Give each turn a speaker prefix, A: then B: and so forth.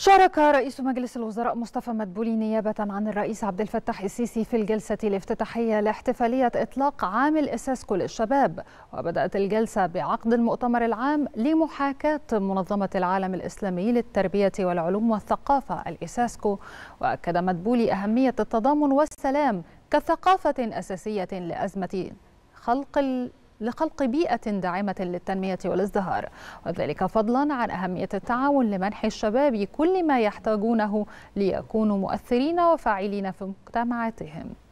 A: شارك رئيس مجلس الوزراء مصطفى مدبولي نيابة عن الرئيس عبد الفتاح السيسي في الجلسة الافتتاحية لاحتفالية إطلاق عام الأساس كل الشباب وبدأت الجلسة بعقد المؤتمر العام لمحاكاة منظمة العالم الإسلامي للتربية والعلوم والثقافة الإساسكو وأكد مدبولي أهمية التضامن والسلام كثقافة أساسية لأزمة خلق لخلق بيئة داعمة للتنمية والازدهار وذلك فضلا عن أهمية التعاون لمنح الشباب كل ما يحتاجونه ليكونوا مؤثرين وفاعلين في مجتمعاتهم